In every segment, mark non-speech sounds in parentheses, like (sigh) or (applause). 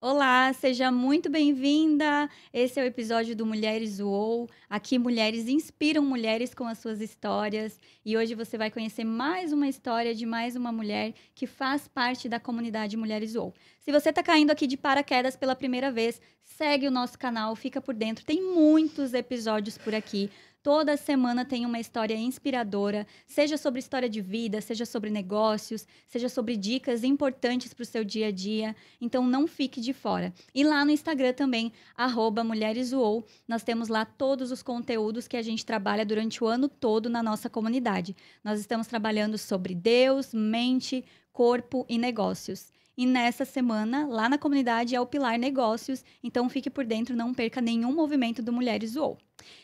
Olá, seja muito bem-vinda. Esse é o episódio do Mulheres UOL. Aqui mulheres inspiram mulheres com as suas histórias e hoje você vai conhecer mais uma história de mais uma mulher que faz parte da comunidade Mulheres UOL. Se você está caindo aqui de paraquedas pela primeira vez, segue o nosso canal, fica por dentro. Tem muitos episódios por aqui Toda semana tem uma história inspiradora, seja sobre história de vida, seja sobre negócios, seja sobre dicas importantes para o seu dia a dia. Então não fique de fora. E lá no Instagram também, arroba nós temos lá todos os conteúdos que a gente trabalha durante o ano todo na nossa comunidade. Nós estamos trabalhando sobre Deus, mente, corpo e negócios. E nessa semana, lá na comunidade, é o Pilar Negócios. Então fique por dentro, não perca nenhum movimento do Mulheres UOL.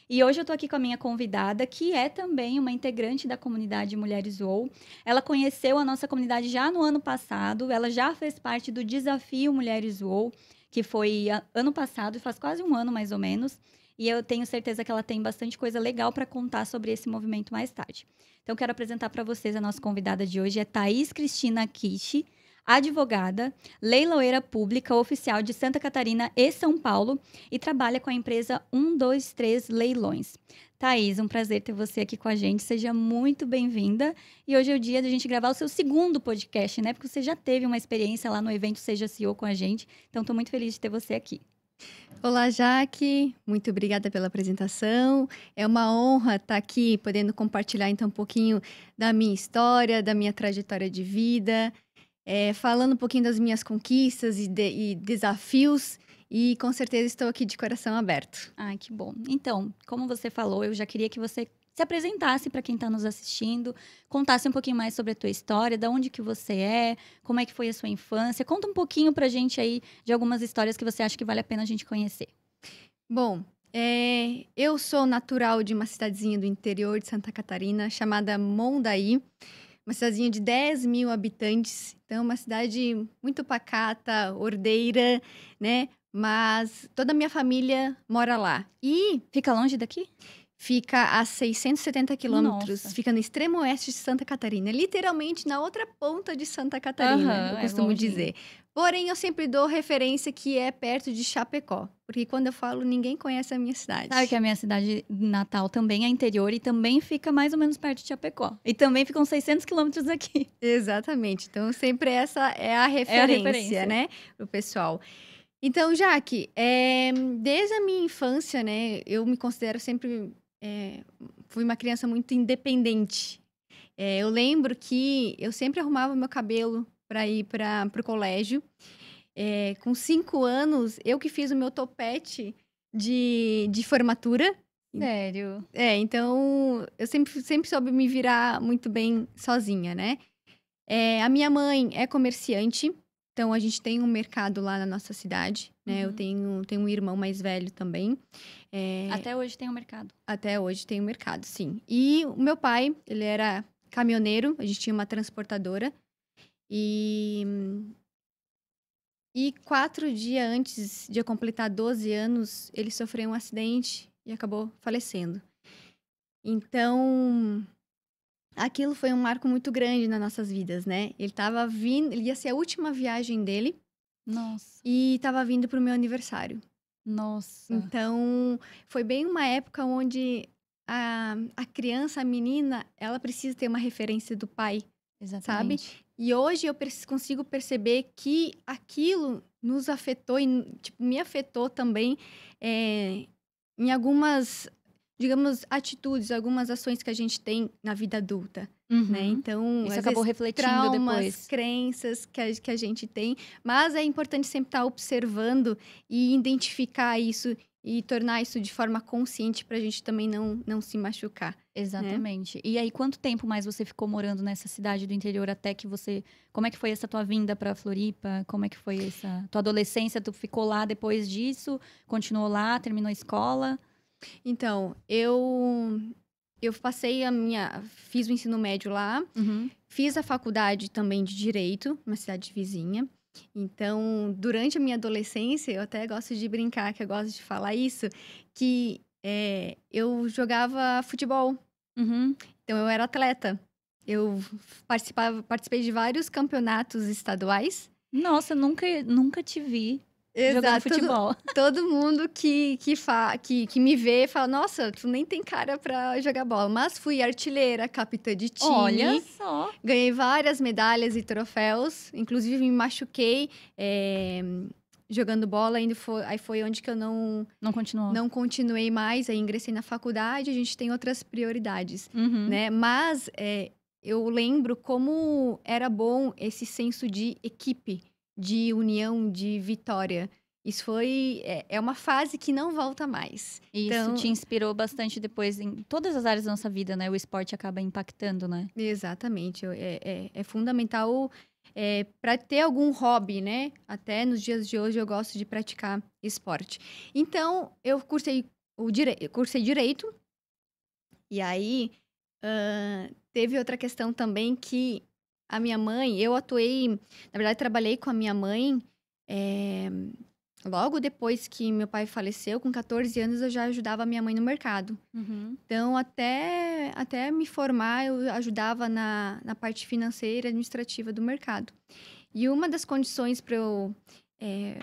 E hoje eu estou aqui com a minha convidada, que é também uma integrante da comunidade Mulheres UOL. Ela conheceu a nossa comunidade já no ano passado, ela já fez parte do Desafio Mulheres UOL, que foi ah, ano passado, faz quase um ano mais ou menos. E eu tenho certeza que ela tem bastante coisa legal para contar sobre esse movimento mais tarde. Então, quero apresentar para vocês a nossa convidada de hoje, é Thaís Cristina Kishi advogada, leiloeira pública oficial de Santa Catarina e São Paulo e trabalha com a empresa 123 Leilões. Thaís, um prazer ter você aqui com a gente. Seja muito bem-vinda. E hoje é o dia da gente gravar o seu segundo podcast, né? Porque você já teve uma experiência lá no evento Seja CEO com a gente. Então, estou muito feliz de ter você aqui. Olá, Jaque. Muito obrigada pela apresentação. É uma honra estar aqui podendo compartilhar então um pouquinho da minha história, da minha trajetória de vida, é, falando um pouquinho das minhas conquistas e, de, e desafios. E com certeza estou aqui de coração aberto. Ai, que bom. Então, como você falou, eu já queria que você se apresentasse para quem está nos assistindo, contasse um pouquinho mais sobre a tua história, da onde que você é, como é que foi a sua infância. Conta um pouquinho para a gente aí de algumas histórias que você acha que vale a pena a gente conhecer. Bom, é, eu sou natural de uma cidadezinha do interior de Santa Catarina chamada Mondaí uma cidadezinha de 10 mil habitantes, então uma cidade muito pacata, ordeira, né? Mas toda a minha família mora lá. E fica longe daqui? Fica a 670 quilômetros, fica no extremo oeste de Santa Catarina, literalmente na outra ponta de Santa Catarina, uhum, eu é costumo é dizer. Porém, eu sempre dou referência que é perto de Chapecó. Porque quando eu falo, ninguém conhece a minha cidade. Sabe que a minha cidade natal também é interior e também fica mais ou menos perto de Chapecó. E também ficam 600 quilômetros aqui. Exatamente. Então, sempre essa é a referência, é a referência. né? Pro pessoal. Então, Jaque, é, desde a minha infância, né? Eu me considero sempre... É, fui uma criança muito independente. É, eu lembro que eu sempre arrumava meu cabelo para ir para o colégio. É, com cinco anos, eu que fiz o meu topete de, de formatura. Sério? É, então eu sempre, sempre soube me virar muito bem sozinha, né? É, a minha mãe é comerciante, então a gente tem um mercado lá na nossa cidade, né? Uhum. Eu tenho, tenho um irmão mais velho também. É... Até hoje tem um mercado. Até hoje tem um mercado, sim. E o meu pai, ele era caminhoneiro, a gente tinha uma transportadora. E, hum, e quatro dias antes de eu completar 12 anos, ele sofreu um acidente e acabou falecendo. Então, aquilo foi um marco muito grande nas nossas vidas, né? Ele estava vindo, ele ia ser a última viagem dele. Nossa. E estava vindo para o meu aniversário. Nossa. Então, foi bem uma época onde a, a criança, a menina, ela precisa ter uma referência do pai. Exatamente. Sabe? E hoje eu consigo perceber que aquilo nos afetou e tipo, me afetou também é, em algumas, digamos, atitudes, algumas ações que a gente tem na vida adulta. Né? Uhum. Né? Então, isso acabou vezes, refletindo traumas, depois. crenças que a, que a gente tem, mas é importante sempre estar observando e identificar isso e tornar isso de forma consciente para a gente também não, não se machucar. Né? Exatamente. Né? E aí, quanto tempo mais você ficou morando nessa cidade do interior até que você. Como é que foi essa tua vinda para Floripa? Como é que foi essa. Tua adolescência, tu ficou lá depois disso? Continuou lá? Terminou a escola? Então, eu. Eu passei a minha. Fiz o ensino médio lá, uhum. fiz a faculdade também de direito, uma cidade vizinha. Então, durante a minha adolescência, eu até gosto de brincar, que eu gosto de falar isso, que é, eu jogava futebol. Uhum. Então, eu era atleta. Eu participava, participei de vários campeonatos estaduais. Nossa, nunca, nunca te vi Exato, jogando futebol. Todo, (laughs) todo mundo que, que, fa, que, que me vê fala, nossa, tu nem tem cara para jogar bola. Mas fui artilheira, capitã de time. Olha só! Ganhei várias medalhas e troféus. Inclusive, me machuquei é, jogando bola. Ainda foi, aí foi onde que eu não... Não continuou. Não continuei mais. Aí ingressei na faculdade. A gente tem outras prioridades, uhum. né? Mas... É, eu lembro como era bom esse senso de equipe de união, de vitória. Isso foi é, é uma fase que não volta mais. E então, isso te inspirou bastante depois em todas as áreas da nossa vida, né? O esporte acaba impactando, né? Exatamente. É, é, é fundamental é, para ter algum hobby, né? Até nos dias de hoje eu gosto de praticar esporte. Então eu cursei o dire... cursei direito. E aí uh, teve outra questão também que a minha mãe, eu atuei, na verdade, trabalhei com a minha mãe. É, logo depois que meu pai faleceu, com 14 anos, eu já ajudava a minha mãe no mercado. Uhum. Então, até, até me formar, eu ajudava na, na parte financeira e administrativa do mercado. E uma das condições para eu, é,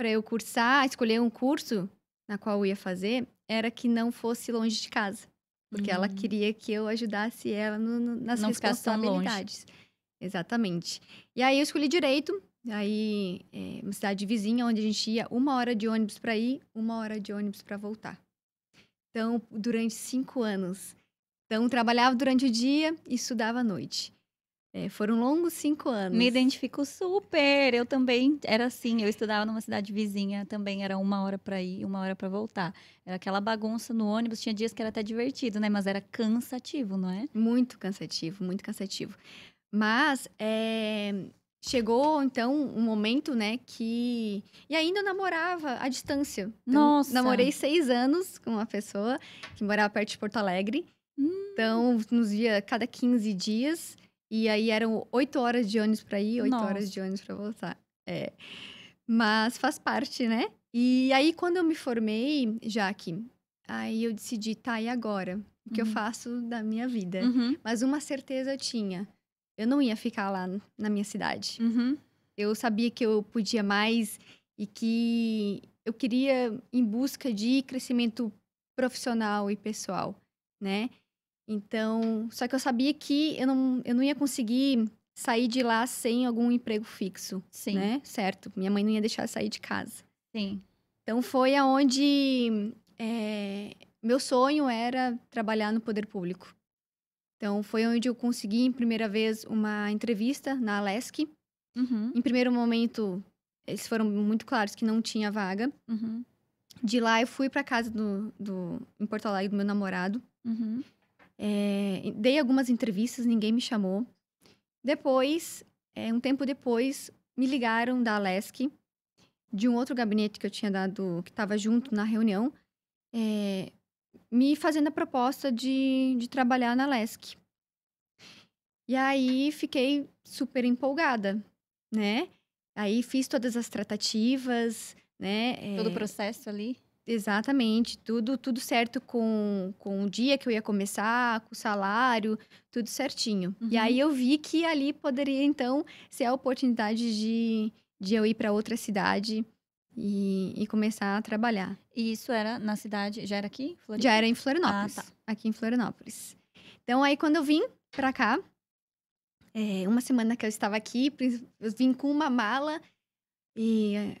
eu cursar, escolher um curso na qual eu ia fazer, era que não fosse longe de casa. Porque uhum. ela queria que eu ajudasse ela no, no, nas não responsabilidades. Ficasse tão longe. Exatamente. E aí eu escolhi direito, aí é, uma cidade vizinha onde a gente ia uma hora de ônibus para ir, uma hora de ônibus para voltar. Então, durante cinco anos. Então, trabalhava durante o dia e estudava à noite. É, foram longos cinco anos. Me identifico super. Eu também era assim. Eu estudava numa cidade vizinha, também era uma hora para ir, uma hora para voltar. Era aquela bagunça no ônibus. Tinha dias que era até divertido, né? Mas era cansativo, não é? Muito cansativo, muito cansativo. Mas é, chegou então um momento, né, que. E ainda eu namorava à distância. Então, Nossa! Namorei seis anos com uma pessoa que morava perto de Porto Alegre. Hum. Então, nos via cada 15 dias. E aí eram oito horas de ônibus para ir, oito horas de ônibus para voltar. É. Mas faz parte, né? E aí, quando eu me formei, Jaque, aí eu decidi, tá, e agora? O que uhum. eu faço da minha vida? Uhum. Mas uma certeza eu tinha eu não ia ficar lá na minha cidade. Uhum. Eu sabia que eu podia mais e que eu queria em busca de crescimento profissional e pessoal, né? Então, só que eu sabia que eu não, eu não ia conseguir sair de lá sem algum emprego fixo, Sim. né? Certo, minha mãe não ia deixar eu sair de casa. Sim. Então foi aonde é, meu sonho era trabalhar no poder público. Então, foi onde eu consegui, em primeira vez, uma entrevista na Alesc. Uhum. Em primeiro momento, eles foram muito claros que não tinha vaga. Uhum. De lá, eu fui para casa do, do, em Porto Alegre do meu namorado. Uhum. É, dei algumas entrevistas, ninguém me chamou. Depois, é, um tempo depois, me ligaram da Alesc, de um outro gabinete que eu tinha dado, que estava junto na reunião, é, me fazendo a proposta de, de trabalhar na LESC. E aí fiquei super empolgada, né? Aí fiz todas as tratativas, né? Todo o é... processo ali. Exatamente, tudo tudo certo com, com o dia que eu ia começar, com o salário, tudo certinho. Uhum. E aí uhum. eu vi que ali poderia, então, ser a oportunidade de, de eu ir para outra cidade, e, e, começar a trabalhar. E isso era na cidade, já era aqui? Florianópolis? Já era em Florianópolis, ah, tá. aqui em Florianópolis. Então aí quando eu vim para cá, é, uma semana que eu estava aqui, eu vim com uma mala e é,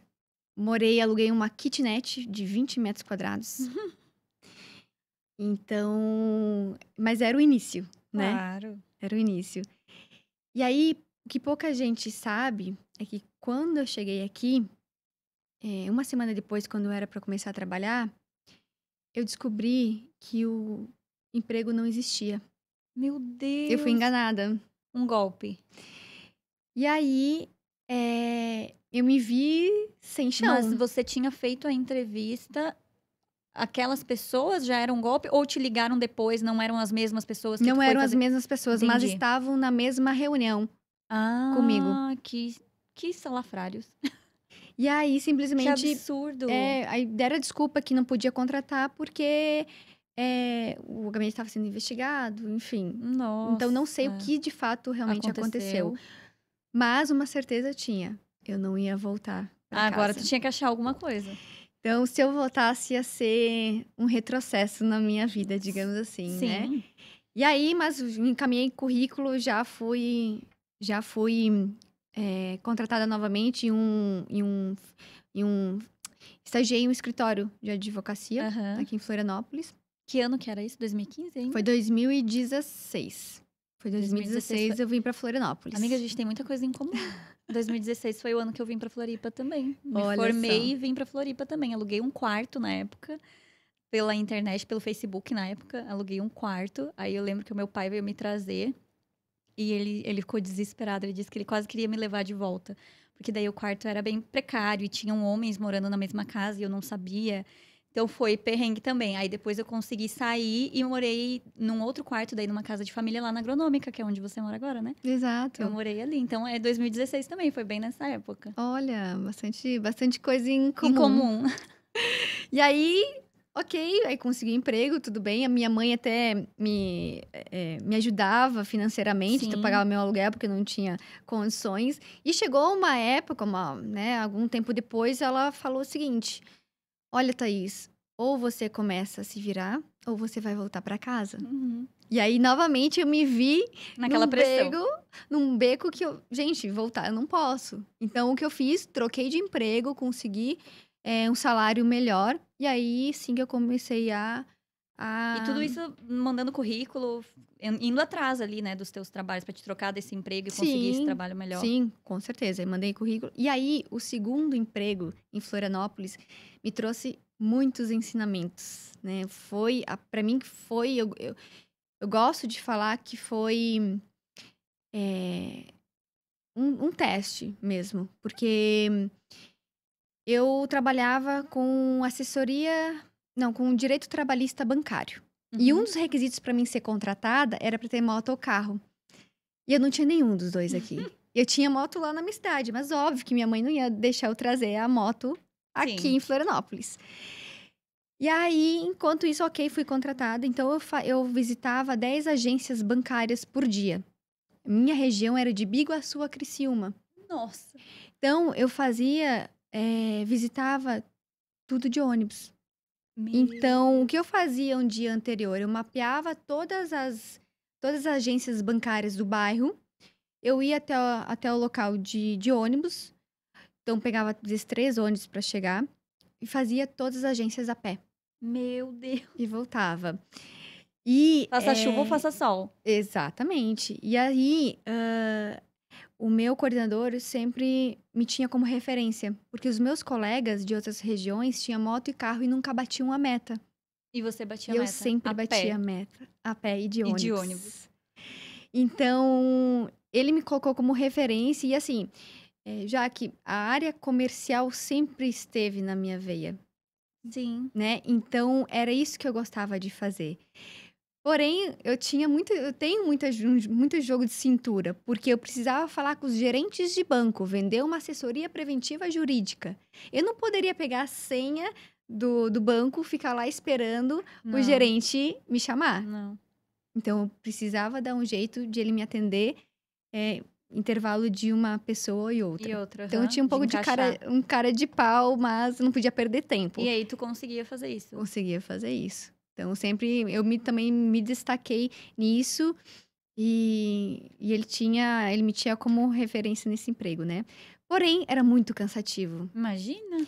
morei, aluguei uma kitnet de 20 metros quadrados. Uhum. (laughs) Então, mas era o início, né? Claro. Era o início. E aí, o que pouca gente sabe é que quando eu cheguei aqui, é, uma semana depois, quando era para começar a trabalhar, eu descobri que o emprego não existia. Meu Deus! Eu fui enganada. Um golpe. E aí, é, eu me vi sem chão. Mas você tinha feito a entrevista, aquelas pessoas já eram golpe? Ou te ligaram depois, não eram as mesmas pessoas? não eram as mesmas pessoas, Entendi. mas estavam na mesma reunião ah, comigo. Que, que salafrários. (laughs) E aí simplesmente. Que absurdo. É, aí deram desculpa que não podia contratar porque é, o gabinete estava sendo investigado, enfim. Nossa. Então não sei o que de fato realmente aconteceu. aconteceu. Mas uma certeza tinha. Eu não ia voltar. Ah, agora tu tinha que achar alguma coisa. Então, se eu voltasse, ia ser um retrocesso na minha vida, digamos assim, né? Sim. né? E aí, mas encaminhei currículo, já fui, já fui é, contratada novamente em um, em um, em um estagiei em um escritório de advocacia uhum. aqui em Florianópolis. Que ano que era isso? 2015 Foi 2016. Foi 2016, 2016 foi... eu vim para Florianópolis. Amiga, a gente tem muita coisa em comum. 2016 (laughs) foi o ano que eu vim para Floripa também. Me Olha formei só. e vim para Floripa também. Aluguei um quarto na época pela internet, pelo Facebook na época. Aluguei um quarto. Aí eu lembro que o meu pai veio me trazer e ele, ele ficou desesperado, ele disse que ele quase queria me levar de volta. Porque daí o quarto era bem precário e tinham homens morando na mesma casa e eu não sabia. Então foi perrengue também. Aí depois eu consegui sair e morei num outro quarto, daí numa casa de família lá na Agronômica, que é onde você mora agora, né? Exato. Eu morei ali. Então é 2016 também, foi bem nessa época. Olha, bastante, bastante coisa em comum. Em comum. (laughs) e aí ok, aí consegui um emprego, tudo bem. A minha mãe até me, é, me ajudava financeiramente, então Sim. então pagava meu aluguel porque não tinha condições. E chegou uma época, uma, né, algum tempo depois, ela falou o seguinte: Olha, Thaís, ou você começa a se virar, ou você vai voltar para casa. Uhum. E aí, novamente, eu me vi naquela num pressão. num beco que eu, gente, voltar eu não posso. Então, o que eu fiz? Troquei de emprego, consegui é, um salário melhor. E aí sim que eu comecei a, a. E tudo isso mandando currículo, indo atrás ali, né, dos teus trabalhos, para te trocar desse emprego e sim, conseguir esse trabalho melhor. Sim, com certeza. Eu mandei currículo. E aí, o segundo emprego em Florianópolis me trouxe muitos ensinamentos, né? Foi, para mim, foi. Eu, eu, eu, gosto de falar que foi. É, um, um teste mesmo, porque eu trabalhava com assessoria, não, com direito trabalhista bancário. Uhum. E um uhum. dos requisitos para mim ser contratada era para ter moto ou carro. E eu não tinha nenhum dos dois aqui. (laughs) eu tinha moto lá na minha cidade, mas óbvio que minha mãe não ia deixar eu trazer a moto aqui Sim. em Florianópolis. E aí, enquanto isso, ok, fui contratada. Então, eu, eu visitava 10 agências bancárias por dia. Minha região era de Biguaçu a Criciúma. Nossa! Então, eu fazia é, visitava tudo de ônibus. Meu então, o que eu fazia um dia anterior? Eu mapeava todas as, todas as agências bancárias do bairro. Eu ia até, até o local de, de ônibus. Então, pegava esses três ônibus para chegar. E fazia todas as agências a pé. Meu Deus! E voltava. E, faça é... chuva ou eh, faça sol. Exatamente. E aí, uh, o meu coordenador sempre me tinha como referência, porque os meus colegas de outras regiões tinham moto e carro e nunca batiam a meta. E você batia e a meta? Eu sempre a batia pé. a meta, a pé e de ônibus. E de ônibus. Então, ele me colocou como referência e assim, eh, já que a área comercial sempre esteve na minha veia. Sim. Né? Então, era isso que eu gostava de fazer. Porém, eu tinha muito, eu tenho muito, muito jogo de cintura, porque eu precisava falar com os gerentes de banco, vender uma assessoria preventiva jurídica. Eu não poderia pegar a senha do, do banco, ficar lá esperando não. o gerente me chamar. Não. Então, eu precisava dar um jeito de ele me atender, é, intervalo de uma pessoa e outra. E outra então, eu tinha um pouco de, de cara, um cara de pau, mas não podia perder tempo. E aí, tu conseguia fazer isso? Conseguia fazer isso. Então, sempre eu me, também me destaquei nisso. E, e, ele tinha, ele me tinha como referência nesse emprego, né? Porém, era muito cansativo. Imagina.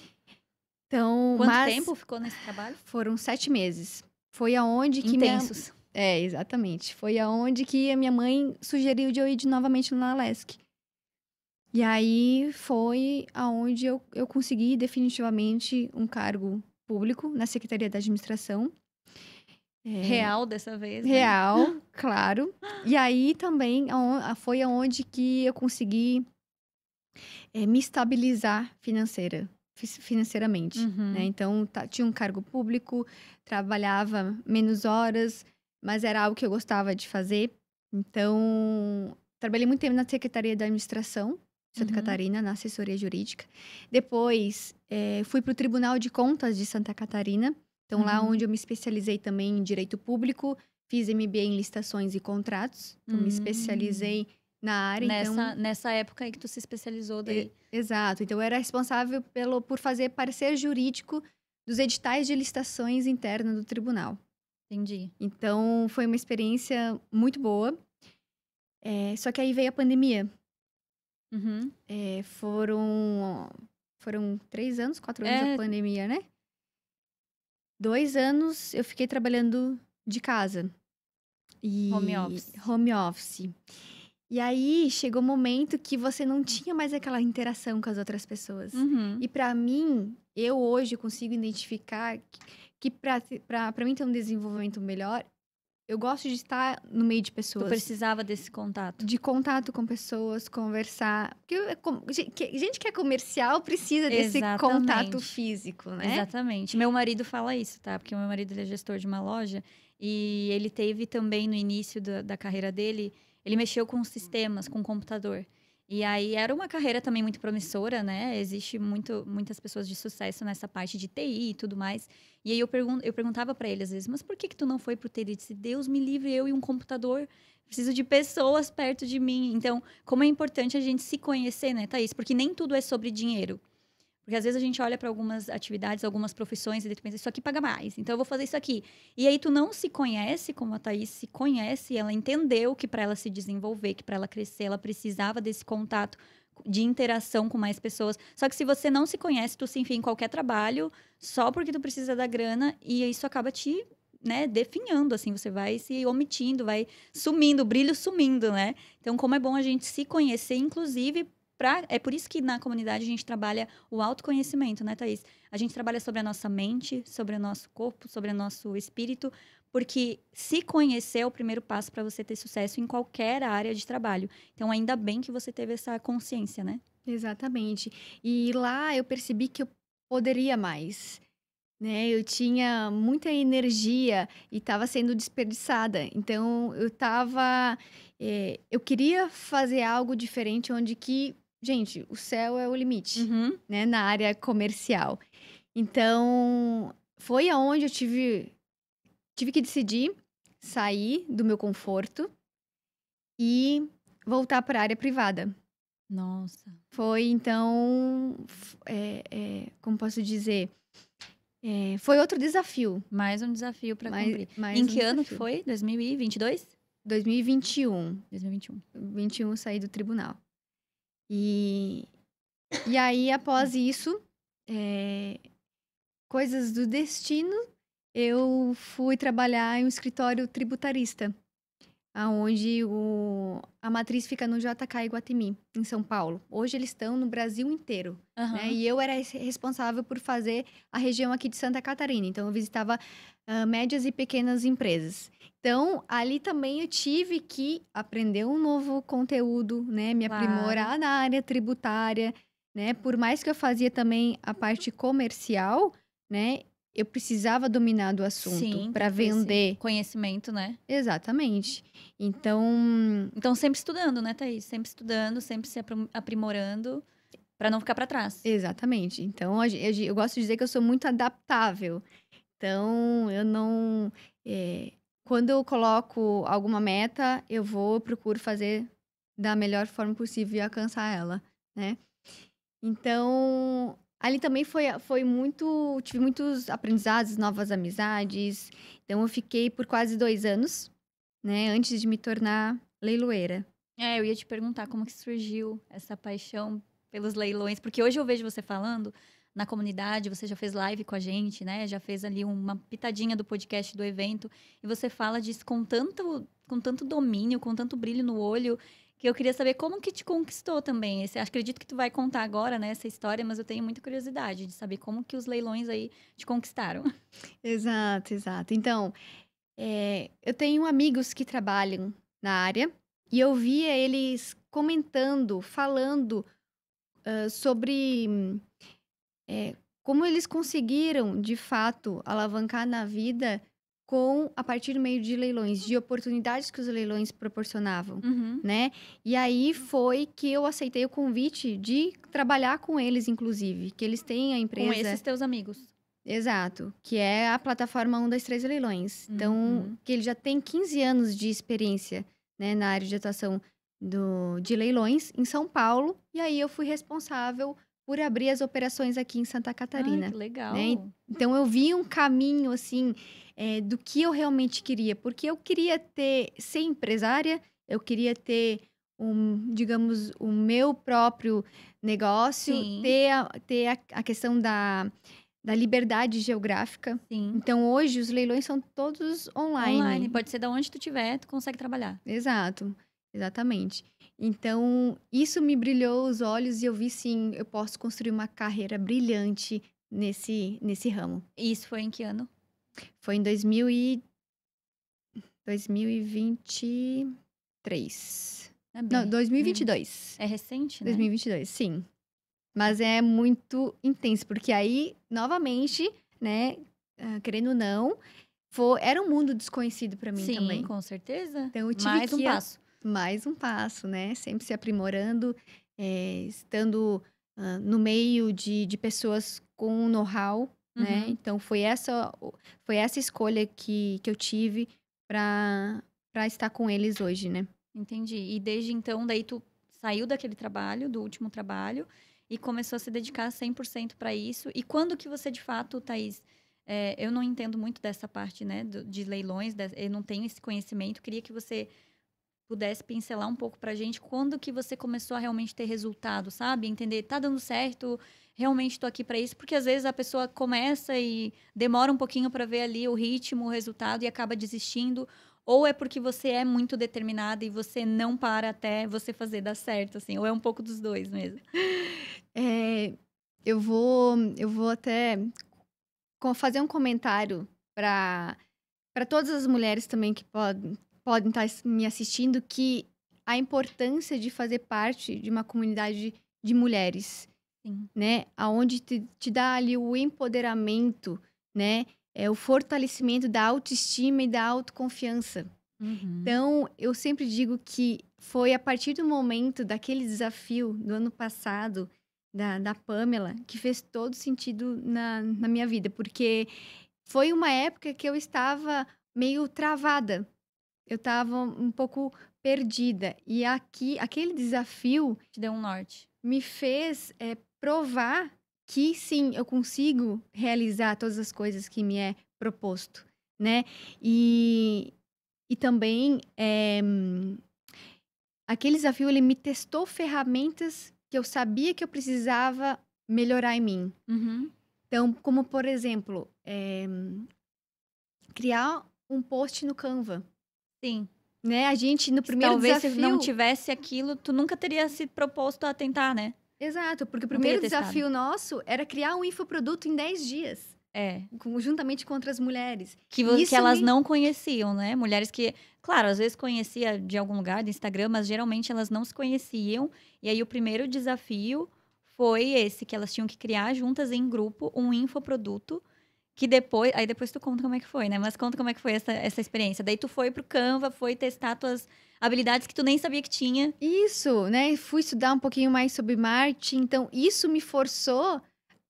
Então, quanto tempo ficou nesse trabalho? Foram sete meses. Foi aonde que intensos. Minha... É, exatamente. Foi aonde que a minha mãe sugeriu de eu ir de novamente no Alesc. E aí foi aonde eu, eu consegui definitivamente um cargo público na Secretaria da Administração. É. Real dessa vez. Né? Real, (gasps) claro. E aí também foi aonde que eu consegui é, me estabilizar financeira, financeiramente. Né? Uhum. Né? Então, tá, tinha um cargo público, trabalhava menos horas, mas era algo que eu gostava de fazer. Então, trabalhei muito tempo na Secretaria da Administração de Santa uhum. Catarina, na assessoria jurídica. Depois, é, fui para o Tribunal de Contas de Santa Catarina então, uhum. lá onde eu me especializei também em direito público, fiz MBA em licitações e contratos, então me especializei hum. na área. Então nessa, então... nessa época aí que tu se especializou daí. exato. Então, eu era responsável pelo, por fazer parecer jurídico dos editais de licitações interna do tribunal. Entendi. Então, foi uma experiência muito boa. É, só que aí veio a pandemia. Uhum. É, foram, foram três anos, quatro anos é, a pandemia, né? dois anos eu fiquei trabalhando de casa. E home office. Home office. E aí chegou o um momento que você não tinha mais aquela interação com as outras pessoas. Uhum. E para mim, eu hoje consigo identificar que, que para mim ter um desenvolvimento melhor, eu gosto de estar no meio de pessoas. Tu precisava desse contato. De contato com pessoas, conversar. Porque é gente que é comercial precisa desse Exatamente. contato físico, né? Exatamente. Meu marido fala isso, tá? Porque meu marido é gestor de uma loja e ele teve também no início da, da carreira dele, ele mexeu com sistemas, com computador. E aí era uma carreira também muito promissora, né? Existe muito, muitas pessoas de sucesso nessa parte de TI e tudo mais. E aí eu, pergun eu perguntava para ele às vezes, mas por que que tu não foi pro TI? Ele disse, Deus me livre, eu e um computador preciso de pessoas perto de mim. Então, como é importante a gente se conhecer, né, Thaís? Porque nem tudo é sobre dinheiro. Porque às vezes a gente olha para algumas atividades, algumas profissões e de pensa: isso aqui paga mais, então eu vou fazer isso aqui. E aí tu não se conhece como a Thaís se conhece, ela entendeu que para ela se desenvolver, que para ela crescer, ela precisava desse contato de interação com mais pessoas. Só que se você não se conhece, tu se enfia em qualquer trabalho só porque tu precisa da grana e isso acaba te né, definhando, assim, você vai se omitindo, vai sumindo, o brilho sumindo, né? Então, como é bom a gente se conhecer, inclusive Pra, é por isso que na comunidade a gente trabalha o autoconhecimento, né, Thaís? A gente trabalha sobre a nossa mente, sobre o nosso corpo, sobre o nosso espírito, porque se conhecer é o primeiro passo para você ter sucesso em qualquer área de trabalho. Então, ainda bem que você teve essa consciência, né? Exatamente. E lá eu percebi que eu poderia mais. Né, eu tinha muita energia e estava sendo desperdiçada. Então eu estava, é, eh, eu queria fazer algo diferente onde que gente, o céu é o limite, uhum. né? Na área comercial. Então, foi aonde eu tive, tive que decidir sair do meu conforto e voltar para a área privada. Nossa. Foi, então, é, é, como posso dizer... É, foi outro desafio. Mais um desafio para cumprir. Mais em que um ano desafio. que foi? 2022? 2021. 2021. 21 saí do tribunal. E, e aí, após hum. isso, é, coisas do destino, eu fui trabalhar em um escritório tributarista aonde o, a matriz fica no JK Iguatemi, em São Paulo. Hoje eles estão no Brasil inteiro. Uhum. Né? E eu era responsável por fazer a região aqui de Santa Catarina. Então, eu visitava uh, médias e pequenas empresas. Então, ali também eu tive que aprender um novo conteúdo, né? Me claro. aprimorar na área tributária, né? Por mais que eu fazia também a parte comercial, né? eu precisava dominar do assunto para vender conhecimento, né? Exatamente. Então, então sempre estudando, né, Thaís? Sempre estudando, sempre se aprimorando para não ficar para trás. Exatamente. Então, eu, eu, eu, gosto de dizer que eu sou muito adaptável. Então, eu não é, quando eu coloco alguma meta, eu vou eu procuro fazer da melhor forma possível e alcançar ela, né? Então, Ali também foi, foi muito. Tive muitos aprendizados, novas amizades. Então, eu fiquei por quase dois anos, né? Antes de me tornar leiloeira. É, eu ia te perguntar como que surgiu essa paixão pelos leilões, porque hoje eu vejo você falando na comunidade, você já fez live com a gente, né? Já fez ali uma pitadinha do podcast do evento e você fala disso com tanto com tanto domínio, com tanto brilho no olho que eu queria saber como que te conquistou também. Esse, acredito que tu vai contar agora, né, essa história, mas eu tenho muita curiosidade de saber como que os leilões aí te conquistaram. (laughs) Exato, exato. Então, é, eu tenho amigos que trabalham na área e eu via eles comentando, falando uh, sobre é, como eles conseguiram, de fato, alavancar na vida com a partir do meio de leilões, de oportunidades que os leilões proporcionavam, uhum. né? E aí foi que eu aceitei o convite de trabalhar com eles, inclusive, que eles têm a empresa. Com esses teus amigos. Exato, que é a plataforma três Leilões. Então, uhum. Então, que ele já tem 15 anos de experiência, né, na área de atuação do, de leilões em São Paulo, e aí eu fui responsável por abrir as operações aqui em Santa Catarina. Ai, que né? legal. Né? Então eu vi um caminho assim é, do que eu realmente queria, porque eu queria ter ser empresária, eu queria ter um, digamos, o meu próprio negócio, Sim. ter, a, ter a, a questão da, da liberdade geográfica. Sim. Então hoje os leilões são todos online. Online, pode ser de onde tu tiver, tu consegue trabalhar. Exato. Exatamente. Então, isso me brilhou os olhos e eu vi sim, eu posso construir uma carreira brilhante nesse nesse ramo. E isso foi em que ano? Foi em 2000 e... 2023. É bem, Não, 2022. É recente, né? 2022, sim. Mas é muito intenso, porque aí, novamente, né, ah, querendo ou não, foi, era um mundo desconhecido para mim Sim, também. Sim, com certeza. Então eu tive mais que um passo. Mais um passo, né? Sempre se aprimorando, é, estando uh, no meio de, de pessoas com know-how né? Uhum. Né? Então foi essa foi essa escolha que, que eu tive para para estar com eles hoje, né? Entendi. E desde então daí tu saiu daquele trabalho, do último trabalho e começou a se dedicar 100% para isso. E quando que você de fato, Thaís, é, eu não entendo muito dessa parte, né, de leilões, eu não tenho esse conhecimento. Queria que você pudesse pincelar um pouco pra gente quando que você começou a realmente ter resultado, sabe? Entender, tá dando certo, realmente tô aqui para isso, porque às vezes a pessoa começa e demora um pouquinho para ver ali o ritmo, o resultado e acaba desistindo, ou é porque você é muito determinada e você não para até você fazer dar certo, assim, ou é um pouco dos dois mesmo. (laughs) É, eu vou eu vou até fazer um comentário para para todas as mulheres também que podem podem estar me assistindo que a importância de fazer parte de uma comunidade de mulheres, Sim. né? Aonde te, te dá ali o empoderamento, né? É o fortalecimento da autoestima e da autoconfiança. Uhum. Então, eu sempre digo que foi a partir do momento daquele desafio do ano passado da, da Pamela que fez todo sentido na, na minha vida, porque foi uma época que eu estava meio travada, eu estava um pouco perdida. E aqui, aquele desafio. Te deu um norte. Me fez é, provar que sim, eu consigo realizar todas as coisas que me é proposto, né? E, e também. É, aquele desafio ele me testou ferramentas que eu sabia que eu precisava melhorar em mim. Uhum. Então, como por exemplo, é, criar um post no Canva. Sim. Né? A gente, no primeiro Talvez desafio... Talvez se não tivesse aquilo, tu nunca teria se proposto a tentar, né? Exato, porque o primeiro desafio nosso era criar um infoproduto em 10 dias. É. Juntamente com outras mulheres. Que, que elas me... não conheciam, né? Mulheres que, claro, às vezes conhecia de algum lugar, do Instagram, mas geralmente elas não se conheciam. E aí o primeiro desafio foi esse, que elas tinham que criar juntas em grupo um infoproduto que depois, aí depois tu conta como é que foi, né? Mas conta como é que foi essa, essa experiência. Daí tu foi pro Canva, foi testar tuas habilidades que tu nem sabia que tinha. Isso, né? Fui estudar um pouquinho mais sobre marketing, então isso me forçou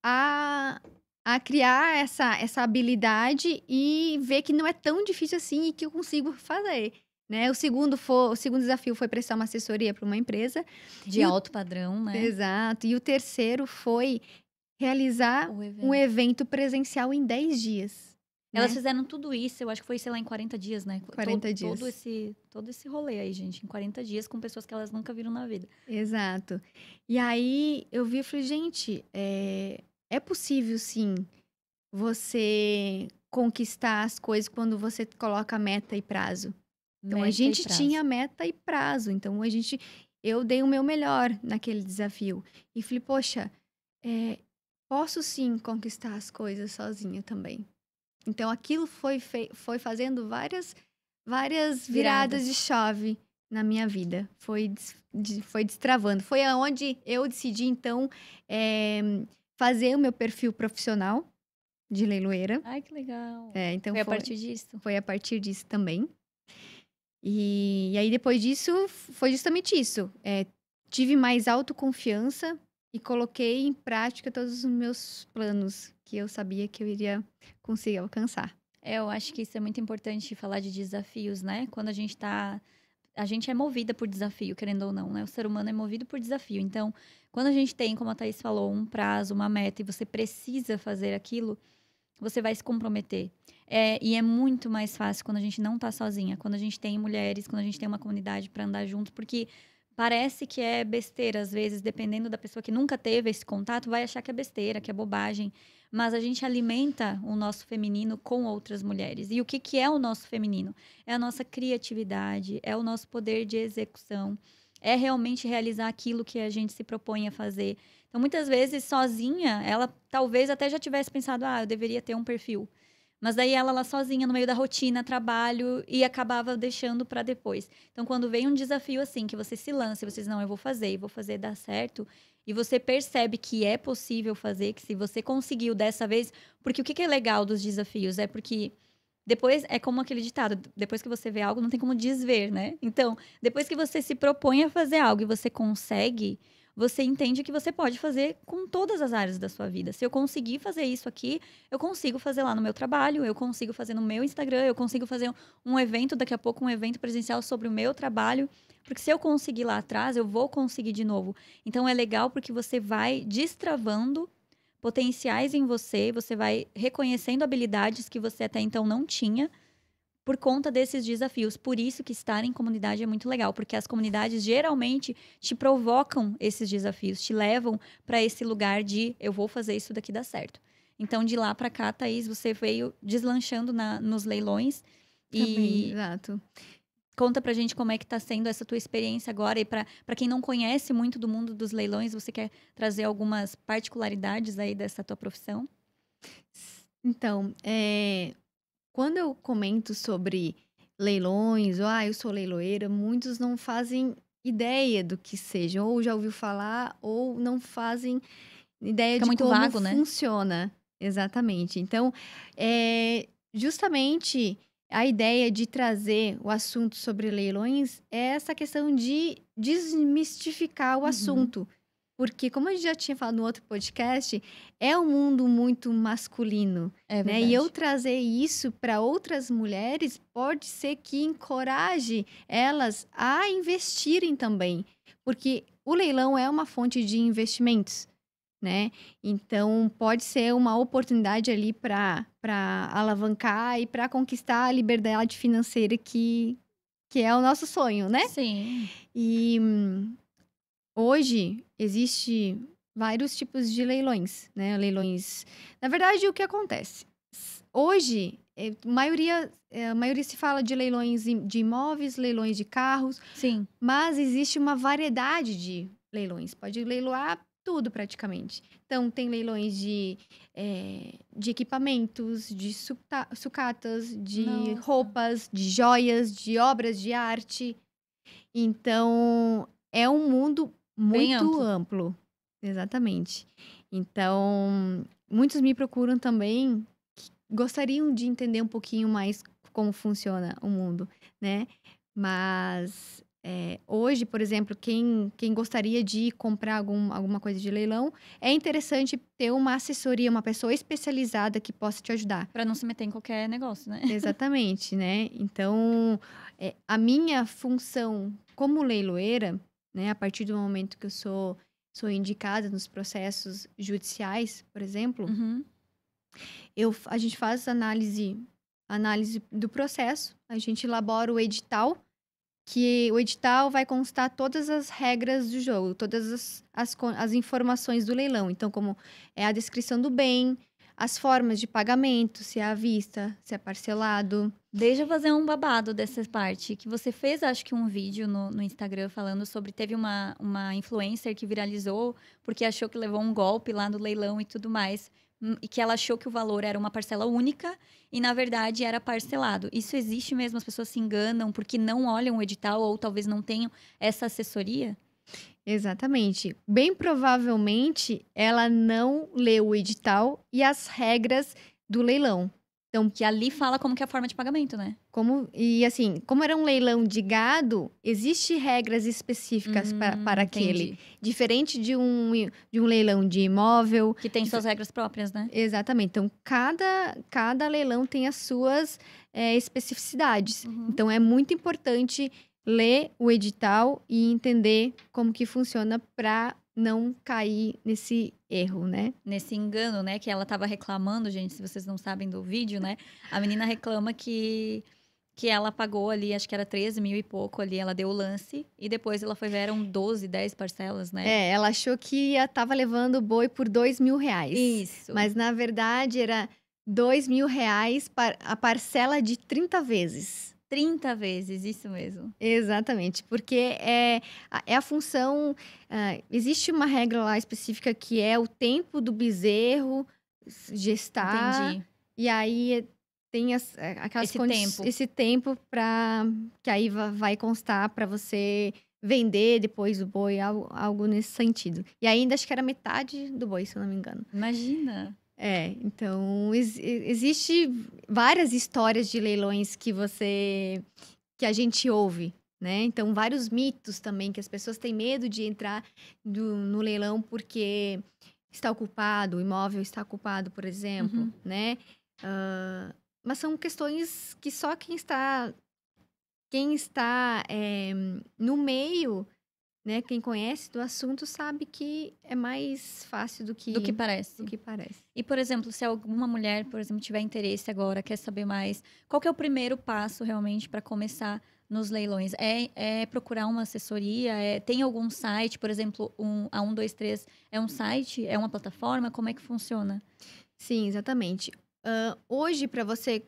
a, a criar essa, essa habilidade e ver que não é tão difícil assim e que eu consigo fazer. Né? O segundo for, o segundo desafio foi prestar uma assessoria para uma empresa de e alto o... padrão, né? Exato. E o terceiro foi realizar evento. um evento presencial em 10 dias. Né? Elas né? fizeram tudo isso, eu acho que foi, sei lá, em 40 dias, né? 40 todo, dias. Todo esse, todo esse rolê aí, gente, em 40 dias com pessoas que elas nunca viram na vida. Exato. E aí eu vi e falei, gente, é, é possível sim você conquistar as coisas quando você coloca meta e prazo. Então meta a gente tinha meta e prazo. Então a gente, eu dei o meu melhor naquele desafio e falei, poxa, é, posso sim conquistar as coisas sozinha também. Então aquilo foi, foi fazendo várias, várias viradas. viradas de chave na minha vida. Foi, foi destravando. Foi aonde eu decidi, então, é, fazer o meu perfil profissional de leiloeira. Ai, que legal. É, então foi, foi a partir disso? Foi a partir disso também. E, e aí, depois disso, foi justamente isso. É, tive mais autoconfiança e coloquei em prática todos os meus planos que eu sabia que eu iria conseguir alcançar. É, eu acho que isso é muito importante falar de desafios, né? Quando a gente está a gente é movida por desafio, querendo ou não, né? O ser humano é movido por desafio. Então, quando a gente tem, como a Thaís falou, um prazo, uma meta e você precisa fazer aquilo, você vai se comprometer. É, e é muito mais fácil quando a gente não está sozinha, quando a gente tem mulheres, quando a gente tem uma comunidade para andar junto, porque parece que é besteira, às vezes, dependendo da pessoa que nunca teve esse contato, vai achar que é besteira, que é bobagem. Mas a gente alimenta o nosso feminino com outras mulheres. E o que, que é o nosso feminino? É a nossa criatividade, é o nosso poder de execução, é realmente realizar aquilo que a gente se propõe a fazer. Então, muitas vezes, sozinha, ela talvez até já tivesse pensado, ah, eu deveria ter um perfil. Mas daí ela lá sozinha, no meio da rotina, trabalho, e acabava deixando para depois. Então, quando vem um desafio assim, que você se lança e você diz, não, eu vou fazer, vou fazer dar certo, e você percebe que é possível fazer, que se você conseguiu dessa vez. Porque o que é legal dos desafios? É porque. Depois, é como aquele ditado, depois que você vê algo, não tem como desver, né? Então, depois que você se propõe a fazer algo e você consegue, você entende que você pode fazer com todas as áreas da sua vida. Se eu conseguir fazer isso aqui, eu consigo fazer lá no meu trabalho, eu consigo fazer no meu Instagram, eu consigo fazer um evento, daqui a pouco um evento presencial sobre o meu trabalho. Porque se eu conseguir lá atrás, eu vou conseguir de novo. Então é legal porque você vai destravando potenciais em você, você vai reconhecendo habilidades que você até então não tinha por conta desses desafios. Por isso que estar em comunidade é muito legal, porque as comunidades geralmente te provocam esses desafios, te levam para esse lugar de eu vou fazer isso daqui dar certo. Então, de lá para cá, Thaís, você veio deslanchando na, nos leilões. Também, e... exato. Conta pra gente como é que tá sendo essa tua experiência agora e para quem não conhece muito do mundo dos leilões, você quer trazer algumas particularidades aí dessa tua profissão? Então, é, quando eu comento sobre leilões, ou ah, eu sou leiloeira, muitos não fazem ideia do que seja, ou já ouviu falar, ou não fazem ideia Fica de como vago, né? funciona. Né? Exatamente. Então, é, justamente a ideia de trazer o assunto sobre leilões é essa questão de desmistificar o uhum. assunto porque como a gente já tinha falado no outro podcast, é um mundo muito masculino, é né? E eu trazer isso para outras mulheres pode ser que encoraje elas a investirem também, porque o leilão é uma fonte de investimentos, né? Então pode ser uma oportunidade ali para para alavancar e para conquistar a liberdade financeira que que é o nosso sonho, né? Sim. E hum, Hoje existe vários tipos de leilões, né? Leilões. Na verdade, o que acontece? Hoje, a é, maioria, é, a maioria se fala de leilões de imóveis, leilões de carros. Sim. Mas existe uma variedade de leilões. Pode leiloar tudo praticamente. Então, tem leilões de, é, de equipamentos, de sucatas, de Nossa. roupas, de joias, de obras de arte. Então, é um mundo muito amplo. amplo. Exatamente. Então, muitos me procuram também que gostariam de entender um pouquinho mais como funciona o mundo, né? Mas é, hoje, por exemplo, quem, quem gostaria de comprar algum, alguma coisa de leilão, é interessante ter uma assessoria, uma pessoa especializada que possa te ajudar. Para não se meter em qualquer negócio, né? (laughs) Exatamente, né? Então, é, a minha função como leiloeira né? A partir do momento que eu sou sou indicada nos processos judiciais, por exemplo, uhum. eu a gente faz análise análise do processo, a gente elabora o edital que o edital vai constar todas as regras do jogo, todas as, as, as informações do leilão. Então, como é a descrição do bem, as formas de pagamento, se é à vista, se é parcelado. Deixa eu fazer um babado dessa parte. Que você fez, acho que, um vídeo no, no, Instagram falando sobre. Teve uma, uma influencer que viralizou porque achou que levou um golpe lá no leilão e tudo mais. Hum, e que ela achou que o valor era uma parcela única e, na verdade, era parcelado. Isso existe mesmo? As pessoas se enganam porque não olham o edital ou talvez não tenham essa assessoria? Exatamente. Bem provavelmente ela não leu o edital e as regras do leilão. Então, que ali fala como que é a forma de pagamento, né? Como e assim, como era um leilão de gado, existem regras específicas hum, para, para entendi. aquele, diferente de um de um leilão de imóvel que tem suas regras próprias, né? Exatamente. Então, cada cada leilão tem as suas é, especificidades. Uhum. Então, é muito importante ler o edital e entender como que funciona para não cair nesse erro, né? Nesse engano, né? Que ela estava reclamando, gente, se vocês não sabem do vídeo, né? A menina reclama que que ela pagou ali, acho que era 13 mil e pouco ali, ela deu o lance e depois ela foi ver, eram 12, 10 parcelas, né? É, ela achou que estava levando o boi por 2 mil reais. Isso. Mas na verdade era 2 mil reais a parcela de 30 vezes. 30 vezes, isso mesmo. Exatamente, porque é, é a função. É, existe uma regra lá específica que é o tempo do bezerro gestar. Entendi. E aí tem as, é, aquelas esse tempo. Esse tempo para que aí vai constar para você vender depois o boi, algo, algo, nesse sentido. E ainda acho que era metade do boi, se eu não me engano. Imagina. É, então ex existe várias histórias de leilões que você que a gente ouve, né? Então vários mitos também que as pessoas têm medo de entrar do, no leilão porque está ocupado, o imóvel está ocupado, por exemplo, uhum. né? Uh, mas são questões que só quem está quem está é, no meio né? Quem conhece do assunto sabe que é mais fácil do que do que parece. Do que parece. E por exemplo, se alguma mulher, por exemplo, tiver interesse agora, quer saber mais, qual é o primeiro passo realmente para começar nos leilões? É, é procurar uma assessoria? É, tem algum site, por exemplo, um, a 123 é um site? É uma plataforma? Como é que funciona? Sim, exatamente. Uh, hoje, para você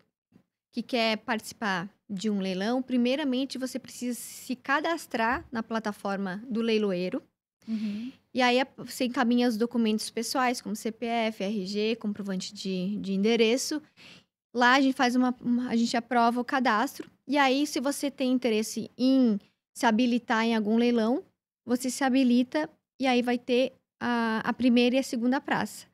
que quer participar de um leilão, primeiramente você precisa se cadastrar na plataforma do leiloeiro. Uhum. E aí você encaminha os documentos pessoais, como CPF, RG, comprovante de, de endereço. Lá a gente faz uma, uma, A gente aprova o cadastro. E aí, se você tem interesse em se habilitar em algum leilão, você se habilita e aí vai ter a, a primeira e a segunda praça.